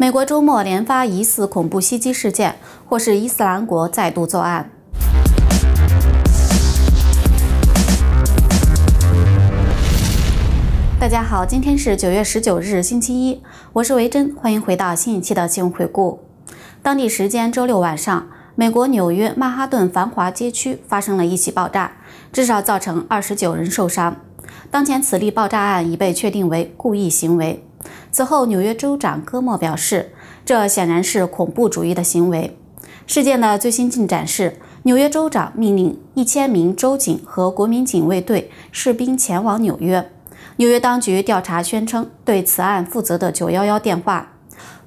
美国周末连发疑似恐怖袭击事件，或是伊斯兰国再度作案。大家好，今天是九月十九日，星期一，我是维珍，欢迎回到新一期的新闻回顾。当地时间周六晚上，美国纽约曼哈顿繁华街区发生了一起爆炸，至少造成二十九人受伤。当前此例爆炸案已被确定为故意行为。此后，纽约州长戈莫表示，这显然是恐怖主义的行为。事件的最新进展是，纽约州长命令一千名州警和国民警卫队士兵前往纽约。纽约当局调查宣称，对此案负责的911电话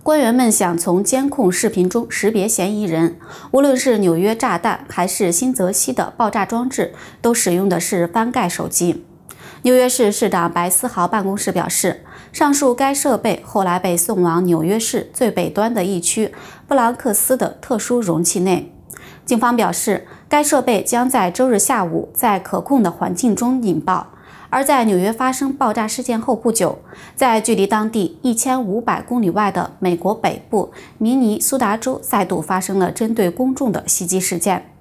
官员们想从监控视频中识别嫌疑人。无论是纽约炸弹还是新泽西的爆炸装置，都使用的是翻盖手机。纽约市市长白思豪办公室表示，上述该设备后来被送往纽约市最北端的疫区布朗克斯的特殊容器内。警方表示，该设备将在周日下午在可控的环境中引爆。而在纽约发生爆炸事件后不久，在距离当地一千五百公里外的美国北部明尼苏达州，再度发生了针对公众的袭击事件。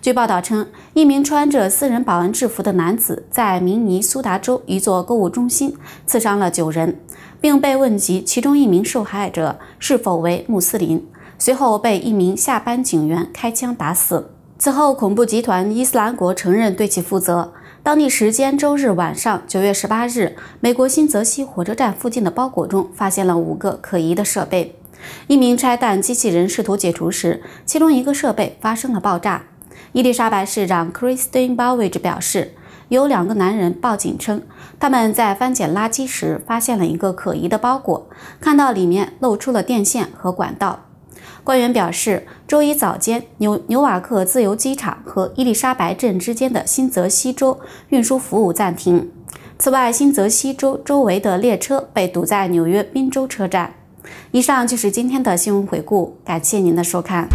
据报道称，一名穿着私人保安制服的男子在明尼苏达州一座购物中心刺伤了九人，并被问及其中一名受害者是否为穆斯林，随后被一名下班警员开枪打死。此后，恐怖集团伊斯兰国承认对其负责。当地时间周日晚上九月十八日，美国新泽西火车站附近的包裹中发现了五个可疑的设备，一名拆弹机器人试图解除时，其中一个设备发生了爆炸。伊丽莎白市长 k r i s t i n b o l w i c h 表示，有两个男人报警称，他们在翻捡垃圾时发现了一个可疑的包裹，看到里面露出了电线和管道。官员表示，周一早间，纽纽瓦克自由机场和伊丽莎白镇之间的新泽西州运输服务暂停。此外，新泽西州周围的列车被堵在纽约宾州车站。以上就是今天的新闻回顾，感谢您的收看。